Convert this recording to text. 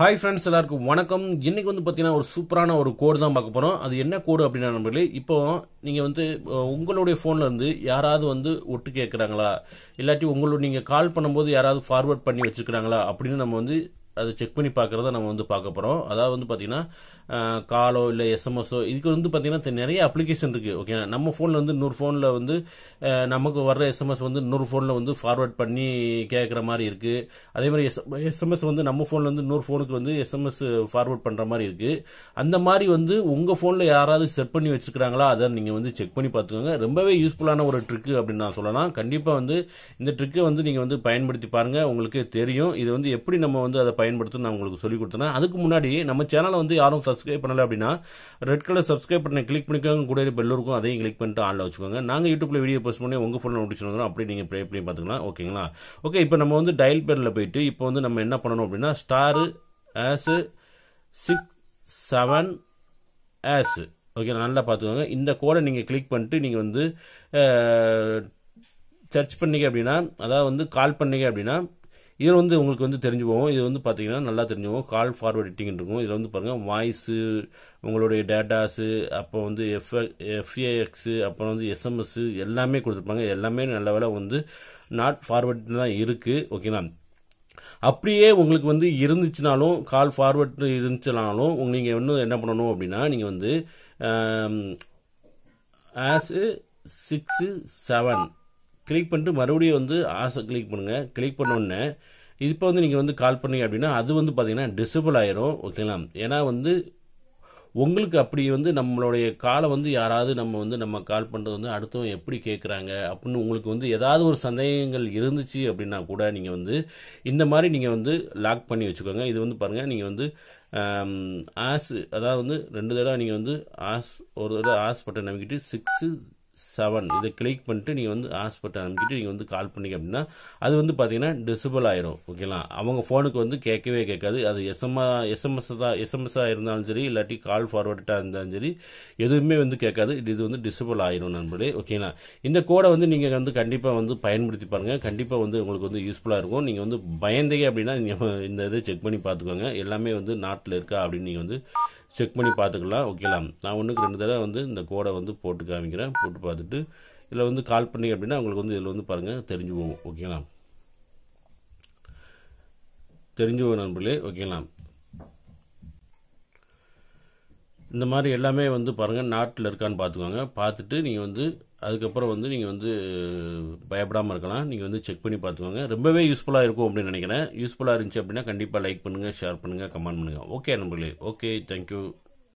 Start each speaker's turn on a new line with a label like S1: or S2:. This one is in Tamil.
S1: ஹாய் ஃப்ரெண்ட்ஸ் எல்லாருக்கும் வணக்கம் இன்னைக்கு வந்து பார்த்தீங்கன்னா ஒரு சூப்பரான ஒரு கோடு தான் பார்க்க போகிறோம் அது என்ன கோடு அப்படின்னா நம்பர்களே இப்போ நீங்கள் வந்து உங்களுடைய ஃபோனில் இருந்து யாராவது வந்து ஒட்டு கேட்குறாங்களா இல்லாட்டி உங்களோட நீங்கள் கால் பண்ணும்போது யாராவது ஃபார்வர்ட் பண்ணி வச்சுக்கிறாங்களா அப்படின்னு நம்ம வந்து அதை செக் பண்ணி பார்க்குறத நம்ம வந்து பார்க்க போகிறோம் அதாவது வந்து பார்த்தீங்கன்னா காலோ இல்லை எஸ்எம்எஸோ இதுக்கு வந்து பார்த்தீங்கன்னா நிறைய அப்ளிகேஷன் இருக்குது ஓகே நம்ம ஃபோனில் வந்து நூறு ஃபோனில் வந்து நமக்கு வர்ற எஸ்எம்எஸ் வந்து நூறு ஃபோனில் வந்து ஃபார்வேர்ட் பண்ணி கேட்குற மாதிரி இருக்குது அதே மாதிரி எஸ் எஸ்எம்எஸ் வந்து நம்ம ஃபோனில் வந்து நூறு ஃபோனுக்கு வந்து எஸ்எம்எஸ் ஃபார்வர்ட் பண்ணுற மாதிரி இருக்குது அந்த மாதிரி வந்து உங்கள் ஃபோனில் யாராவது செட் பண்ணி வச்சுருக்கிறாங்களா அதை நீங்கள் வந்து செக் பண்ணி பார்த்துக்கோங்க ரொம்பவே யூஸ்ஃபுல்லான ஒரு ட்ரிக்கு அப்படின்னு நான் சொல்லலாம் கண்டிப்பாக வந்து இந்த ட்ரிக்கை வந்து நீங்கள் வந்து பயன்படுத்தி பாருங்கள் உங்களுக்கு தெரியும் இது வந்து எப்படி நம்ம வந்து அதை பயன்படுத்தும் நான் உங்களுக்கு சொல்லிக் கொடுத்தேன் அதுக்கு முன்னாடி நம்ம சேனலை வந்து யாரும் சப்ஸ்கிரைப் பண்ணலை அப்படின்னா ரெட் கலர் சப்ஸ்கிரைப் பண்ண கிளிக் பண்ணிக்கோங்க கூட பெல் இருக்கும் அதையும் கிளிக் பண்ணிட்டு ஆளில் வச்சுக்கோங்க நாங்கள் யூடியூப்ல வீடியோ போஸ்ட் பண்ணி உங்கள் ஃபோனில் நோட்டிஃபிகேஷன் வந்துடும் அப்படி நீங்கள் ப்ளே பண்ணி பார்த்துக்கலாம் ஓகேங்களா ஓகே இப்போ நம்ம வந்து டயல் பேரில் போயிட்டு இப்போ வந்து நம்ம என்ன பண்ணணும் அப்படின்னா ஸ்டாரு ஆஸு சிக்ஸ் செவன் ஆஸு ஓகே நல்லா பார்த்துக்கோங்க இந்த கோடை நீங்கள் கிளிக் பண்ணிட்டு நீங்கள் வந்து சர்ச் பண்ணீங்க அப்படின்னா அதாவது வந்து கால் பண்ணீங்க அப்படின்னா இதில் வந்து உங்களுக்கு வந்து தெரிஞ்சு போவோம் இது வந்து பார்த்தீங்கன்னா நல்லா தெரிஞ்சு போவோம் கால் ஃபார்வர்ட் இருக்கும் இதில் வந்து பாருங்கள் வாய்ஸு உங்களுடைய டேட்டாஸு அப்போ வந்து எஃப் எஃப்ஏஎக்ஸு அப்புறம் வந்து எஸ்எம்எஸ்ஸு எல்லாமே கொடுத்துருப்பாங்க எல்லாமே நல்ல வேலை வந்து நாட் ஃபார்வர்ட் தான் இருக்குது ஓகேங்களா அப்படியே உங்களுக்கு வந்து இருந்துச்சுனாலும் கால் ஃபார்வர்ட் இருந்துச்சுனாலும் நீங்கள் இன்னும் என்ன பண்ணணும் அப்படின்னா நீங்கள் வந்து ஆஸ் சிக்ஸு செவன் கிளிக் பண்ணிட்டு மறுபடியும் வந்து ஆசை கிளிக் பண்ணுங்கள் கிளிக் பண்ணோடனே இப்போ வந்து நீங்கள் வந்து கால் பண்ணி அப்படின்னா அது வந்து பார்த்தீங்கன்னா டிசபிள் ஆயிரும் ஓகேங்களா ஏன்னா வந்து உங்களுக்கு அப்படி வந்து நம்மளுடைய காலை வந்து யாராவது நம்ம வந்து நம்ம கால் பண்ணுறது வந்து அடுத்தவங்க எப்படி கேட்குறாங்க அப்படின்னு உங்களுக்கு வந்து ஏதாவது ஒரு சந்தேகங்கள் இருந்துச்சு அப்படின்னா கூட நீங்கள் வந்து இந்த மாதிரி நீங்கள் வந்து லாக் பண்ணி வச்சுக்கோங்க இது வந்து பாருங்கள் நீங்கள் வந்து ஆஸ் அதாவது வந்து ரெண்டு தடவை நீங்கள் வந்து ஆஸ் ஒரு தடவை ஆஸ் பட்டை நம்பிக்கிட்டு சிக்ஸு செவன் இதை கிளிக் பண்ணிட்டு நீங்கள் வந்து ஹாஸ்பிட்டல் அனுப்பிட்டு நீங்கள் வந்து கால் பண்ணிங்க அப்படின்னா அது வந்து பார்த்தீங்கன்னா டிசிபிள் ஆயிரும் ஓகேங்களா அவங்க ஃபோனுக்கு வந்து கேட்கவே கேட்காது அது எஸ்எம்ஆ எஸ்எம்எஸ் தான் எஸ்எம்எஸ்ஸாக இருந்தாலும் சரி இல்லாட்டி கால் ஃபார்வர்டாக இருந்தாலும் சரி எதுவுமே வந்து கேட்காது இது வந்து டிசிபிள் ஆயிரும் நண்பர்களே ஓகேங்களா இந்த கோடை வந்து நீங்கள் வந்து கண்டிப்பாக வந்து பயன்படுத்தி பாருங்கள் கண்டிப்பாக வந்து உங்களுக்கு வந்து யூஸ்ஃபுல்லாக இருக்கும் நீங்கள் வந்து பயந்தீங்க அப்படின்னா நீங்கள் இந்த இதை செக் பண்ணி பார்த்துக்கோங்க எல்லாமே வந்து நாட்டில் இருக்கா அப்படின்னு நீங்கள் வந்து செக் பண்ணி பார்த்துக்கலாம் ஓகேலாம் நான் ஒன்றுக்கு ரெண்டு தடவை வந்து இந்த கோடை வந்து போட்டு காமிக்கிறேன் போட்டு பார்த்துட்டு இதில் வந்து கால் பண்ணி அப்படின்னா உங்களுக்கு வந்து இதில் வந்து பாருங்கள் தெரிஞ்சு போகும் ஓகேங்களா தெரிஞ்சு போகும் நண்பர்களே ஓகேங்களா இந்த மாதிரி எல்லாமே வந்து பாருங்கள் நாட்டில் இருக்கான்னு பார்த்துக்கோங்க பார்த்துட்டு நீங்கள் வந்து அதுக்கப்புறம் வந்து நீங்கள் வந்து பயப்படாமல் இருக்கலாம் நீங்கள் வந்து செக் பண்ணி பார்த்துக்கோங்க ரொம்பவே யூஸ்ஃபுல்லாக இருக்கும் அப்படின்னு நினைக்கிறேன் யூஸ்ஃபுல்லாக இருந்துச்சு அப்படின்னா கண்டிப்பாக லைக் பண்ணுங்கள் ஷேர் பண்ணுங்கள் கமெண்ட் பண்ணுங்கள் ஓகே நண்பர்களே ஓகே தேங்க்யூ